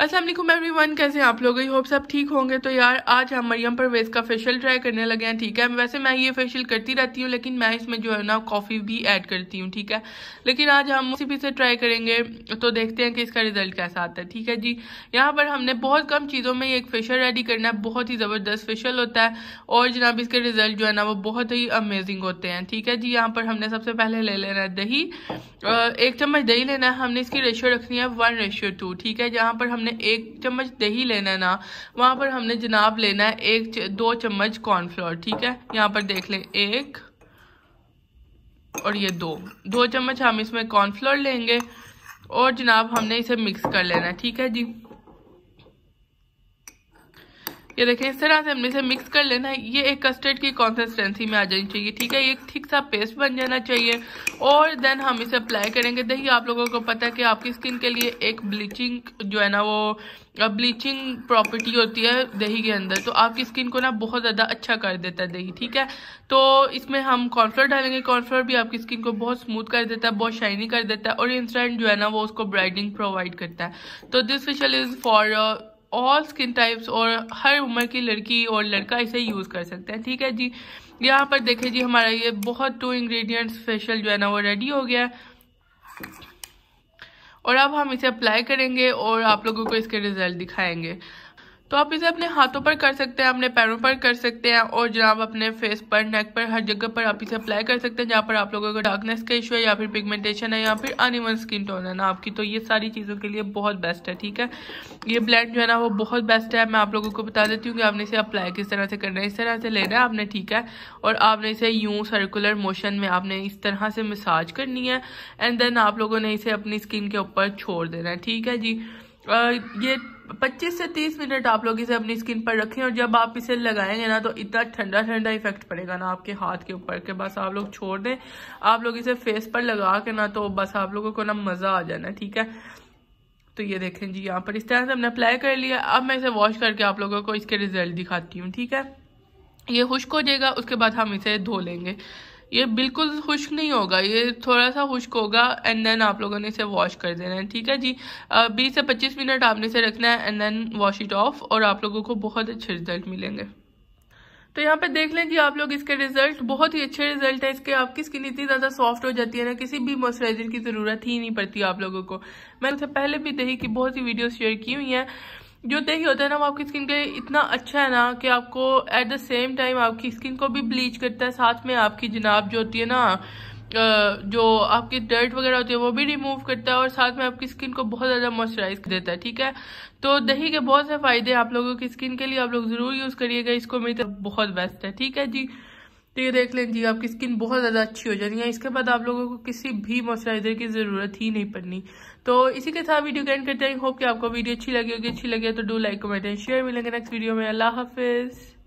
Aslam every one कैसे आप लोग आई होप सब ठीक होंगे तो यार आज हम मरियम परवेज़ का फेशियल ट्राई करने लगे हैं ठीक है वैसे मैं ये फेशियल करती रहती हूँ लेकिन मैं इसमें जो है ना कॉफ़ी भी ऐड करती हूँ ठीक है लेकिन आज हम उसी भी से ट्राई करेंगे तो देखते हैं कि इसका रिजल्ट कैसा आता है ठीक है जी यहाँ पर हमने बहुत कम चीज़ों में एक फेशियल रेडी करना है बहुत ही ज़बरदस्त फेशियल होता है और जनाब इसके रिजल्ट जो है ना वो बहुत ही अमेजिंग होते हैं ठीक है जी यहाँ पर हमने सबसे पहले ले लेना है दही एक चम्मच दही लेना है हमने इसकी रेशियो रखनी है वन रेशियो टू ठीक है जहाँ पर हमने हमने एक चम्मच दही लेना है ना वहाँ पर हमने जनाब लेना है एक दो चम्मच कॉर्नफ्लोर ठीक है यहाँ पर देख लें एक और ये दो दो चम्मच हम इसमें कॉर्नफ्लोर लेंगे और जनाब हमने इसे मिक्स कर लेना है ठीक है जी ये देखें इस तरह से हमने इसे मिक्स कर लेना है ये एक कस्टर्ड की कंसिस्टेंसी में आ जानी चाहिए ठीक है ये एक ठीक सा पेस्ट बन जाना चाहिए और देन हम इसे अप्लाई करेंगे दही आप लोगों को पता है कि आपकी स्किन के लिए एक ब्लीचिंग जो है ना वो ब्लीचिंग प्रॉपर्टी होती है दही के अंदर तो आपकी स्किन को ना बहुत ज़्यादा अच्छा कर देता है दही ठीक है तो इसमें हम कॉर्नफ्लोर डालेंगे कॉर्नफ्लोर भी आपकी स्किन को बहुत स्मूथ कर देता है बहुत शाइनी कर देता है और इंस्टेंट जो है ना वो उसको ब्राइटनिंग प्रोवाइड करता है तो this facial is for all skin types और हर उम्र की लड़की और लड़का इसे यूज़ कर सकते हैं ठीक है जी यहाँ पर देखें जी हमारा ये बहुत टू इंग्रेडिएंट्स फेशियल जो है ना वो रेडी हो गया और अब हम इसे अप्लाई करेंगे और आप लोगों को इसके रिज़ल्ट दिखाएंगे तो आप इसे अपने हाथों पर कर सकते हैं अपने पैरों पर कर सकते हैं और जनाब अपने फेस पर नेक पर हर जगह पर आप इसे अप्लाई कर सकते हैं जहाँ पर आप लोगों को डार्कनेस का इशू है या फिर पिगमेंटेशन है या फिर अनिमन स्किन टोन है ना आपकी तो ये सारी चीज़ों के लिए बहुत बेस्ट है ठीक है ये ब्लैंड जो है ना वो बहुत बेस्ट है मैं आप लोगों को बता देती हूँ कि आपने इसे अप्लाई किस तरह से करना है इस तरह से लेना है आपने ठीक है और आपने इसे यूँ सर्कुलर मोशन में आपने इस तरह से मसाज करनी है एंड देन आप लोगों ने इसे अपनी स्किन के ऊपर छोड़ देना है ठीक है जी ये 25 से 30 मिनट आप लोग इसे अपनी स्किन पर रखें और जब आप इसे लगाएंगे ना तो इतना ठंडा ठंडा इफेक्ट पड़ेगा ना आपके हाथ के ऊपर के बस आप लोग छोड़ दें आप लोग इसे फेस पर लगा के ना तो बस आप लोगों को ना मज़ा आ जाना ठीक है तो ये देखें जी यहाँ पर इस तरह से हमने अप्लाई कर लिया अब मैं इसे वॉश करके आप लोगों को इसके रिजल्ट दिखाती हूँ ठीक है ये खुश्क हो जाएगा उसके बाद हम इसे धो लेंगे ये बिल्कुल खुश्क नहीं होगा ये थोड़ा सा खुश्क होगा एंड देन आप लोगों ने इसे वॉश कर देना है ठीक है जी बीस से पच्चीस मिनट आपने इसे रखना है and then wash it off और आप लोगों को बहुत अच्छे रिजल्ट मिलेंगे तो यहाँ पे देख लें जी आप लोग इसके रिजल्ट बहुत ही अच्छे रिजल्ट है इसके आपकी स्किन इतनी ज्यादा सॉफ्ट हो जाती है ना किसी भी मॉइस्चराइजर की जरूरत ही नहीं पड़ती आप लोगों को मैंने उससे पहले भी दही की बहुत सी वीडियो शेयर की हुई है जो दही होता है ना वो आपकी स्किन के लिए इतना अच्छा है ना कि आपको एट द सेम टाइम आपकी स्किन को भी ब्लीच करता है साथ में आपकी जनाब जो होती है ना जो आपकी डर्ट वगैरह होती है वो भी रिमूव करता है और साथ में आपकी स्किन को बहुत ज़्यादा मॉइस्चराइज देता है ठीक है तो दही के बहुत से फ़ायदे आप लोगों की स्किन के लिए आप लोग ज़रूर यूज़ करिएगा इसको मेरी तरफ बहुत बेस्ट है ठीक है जी तो ये देख लें जी आपकी स्किन बहुत ज़्यादा अच्छी हो जानी है इसके बाद आप लोगों को किसी भी मॉइस्चराइजर की ज़रूरत ही नहीं पड़नी तो इसी के साथ वीडियो एंड करते हैं होप कि आपको वीडियो अच्छी लगी होगी अच्छी लगे तो do like comment and share मिलेंगे नेक्स्ट वीडियो में अल्लाह हाफिज़